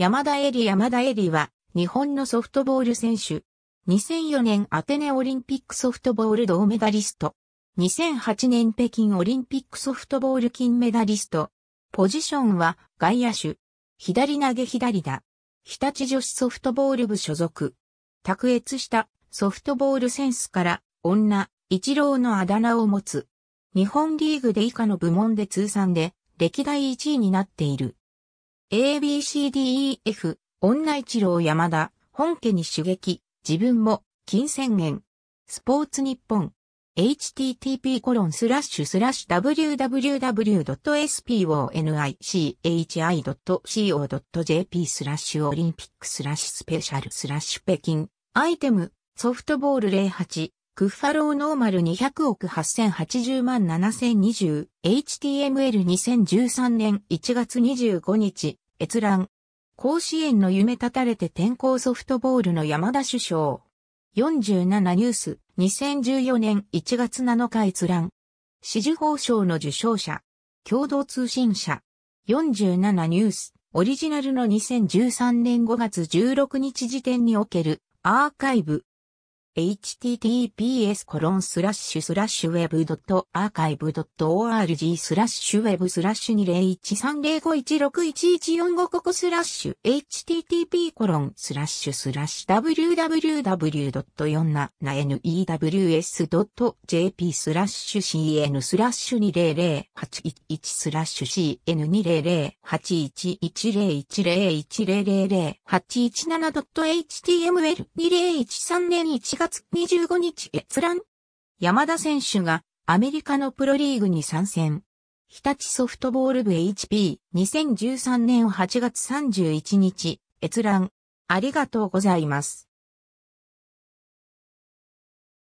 山田恵里山田恵里は、日本のソフトボール選手。2004年アテネオリンピックソフトボール銅メダリスト。2008年北京オリンピックソフトボール金メダリスト。ポジションは外野手。左投げ左打。日立女子ソフトボール部所属。卓越したソフトボールセンスから女、一郎のあだ名を持つ。日本リーグで以下の部門で通算で歴代1位になっている。ABCDEF、女一郎山田、本家に刺激、自分も、金宣言。スポーツ日本。http コロンスラッシュスラッシュ www.sponichi.co.jp スラッシュオリンピックスラッシュスペシャルスラッシュ北京アイテムソフトボール08クッファローノーマル200億8080万7020、HTML2013 年1月25日、閲覧。甲子園の夢立たれて転校ソフトボールの山田首相。47ニュース、2014年1月7日閲覧。支持報奨の受賞者。共同通信社。47ニュース、オリジナルの2013年5月16日時点におけるアーカイブ。https コロンスラッシュスラッシュウェブドットアーカイブドット org スラッシュウェブスラッシュ20130516145ここスラッシュ http コロンスラッシュスラッシュ www.47news.jp スラッシュ cn スラッシュ200811スラッシュ cn200 8 1 1 0 1 0 0 0 8 1 7 h t m l 2 0 1 3年1月25日閲覧山田選手がアメリカのプロリーグに参戦。日立ソフトボール部 HP2013 年8月31日閲覧ありがとうございます。